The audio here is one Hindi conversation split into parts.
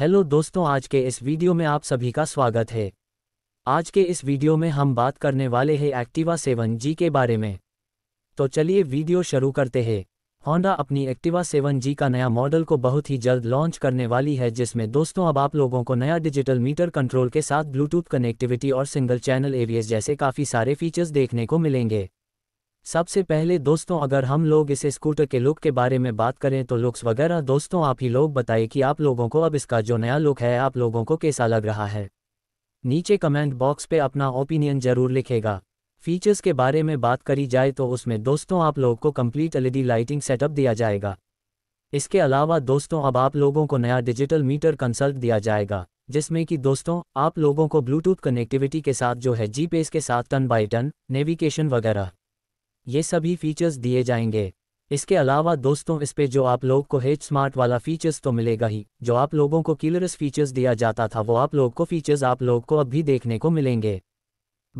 हेलो दोस्तों आज के इस वीडियो में आप सभी का स्वागत है आज के इस वीडियो में हम बात करने वाले हैं एक्टिवा सेवन जी के बारे में तो चलिए वीडियो शुरू करते हैं होंडा अपनी एक्टिवा सेवन जी का नया मॉडल को बहुत ही जल्द लॉन्च करने वाली है जिसमें दोस्तों अब आप लोगों को नया डिजिटल मीटर कंट्रोल के साथ ब्लूटूथ कनेक्टिविटी और सिंगल चैनल एवियस जैसे काफ़ी सारे फीचर्स देखने को मिलेंगे सबसे पहले दोस्तों अगर हम लोग इस स्कूटर के लुक के बारे में बात करें तो लुक्स वगैरह दोस्तों आप ही लोग बताइए कि आप लोगों को अब इसका जो नया लुक है आप लोगों को कैसा लग रहा है नीचे कमेंट बॉक्स पे अपना ओपिनियन जरूर लिखेगा फीचर्स के बारे में बात करी जाए तो उसमें दोस्तों आप लोग को कम्प्लीट एलईडी लाइटिंग सेटअप दिया जाएगा इसके अलावा दोस्तों अब आप लोगों को नया डिजिटल मीटर कंसल्ट दिया जाएगा जिसमें कि दोस्तों आप लोगों को ब्लूटूथ कनेक्टिविटी के साथ जो है जीपेस के साथ टन बाई टन नेविगेशन वगैरह ये सभी फीचर्स दिए जाएंगे इसके अलावा दोस्तों इस पे जो आप लोग को हेच स्मार्ट वाला फीचर्स तो मिलेगा ही जो आप लोगों को किलरस फीचर्स दिया जाता था वो आप लोग को फीचर्स आप लोग को अब भी देखने को मिलेंगे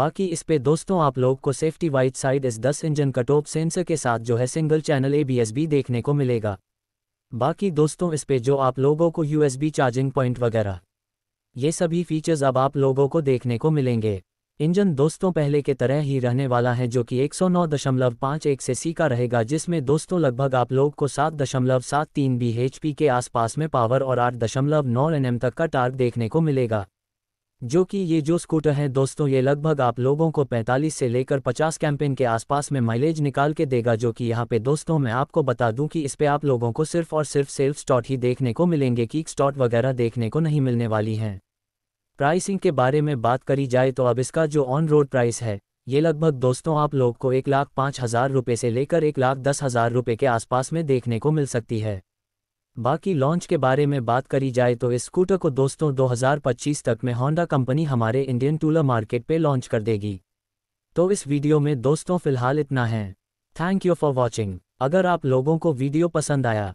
बाकी इस पे दोस्तों आप लोग को सेफ्टी वाइट साइड इस दस इंजन कटोप सेंसर के साथ जो है सिंगल चैनल ए भी देखने को मिलेगा बाकी दोस्तों इस पे जो आप लोगों को यूएसबी चार्जिंग पॉइंट वगैरह ये सभी फीचर्स अब आप लोगों को देखने को मिलेंगे इंजन दोस्तों पहले के तरह ही रहने वाला है जो कि 109.51 से सी का रहेगा जिसमें दोस्तों लगभग आप लोग को 7.73 bhp के आसपास में पावर और 8.9 nm तक का टार्क देखने को मिलेगा जो कि ये जो स्कूटर है दोस्तों ये लगभग आप लोगों को 45 से लेकर 50 कैंपेन के आसपास में माइलेज निकाल के देगा जो कि यहाँ पे दोस्तों मैं आपको बता दूं कि इस पे आप लोगों को सिर्फ और सिर्फ सेल्फ स्टॉट ही देखने को मिलेंगे कि स्टॉट वगैरह देखने को नहीं मिलने वाली हैं प्राइसिंग के बारे में बात करी जाए तो अब इसका जो ऑन रोड प्राइस है ये लगभग दोस्तों आप लोग को एक लाख पाँच हज़ार रुपये से लेकर एक लाख दस हज़ार रुपये के आसपास में देखने को मिल सकती है बाकी लॉन्च के बारे में बात करी जाए तो इस स्कूटर को दोस्तों 2025 तक में होंडा कंपनी हमारे इंडियन टूलर मार्केट पे लॉन्च कर देगी तो इस वीडियो में दोस्तों फिलहाल इतना है थैंक यू फॉर वॉचिंग अगर आप लोगों को वीडियो पसंद आया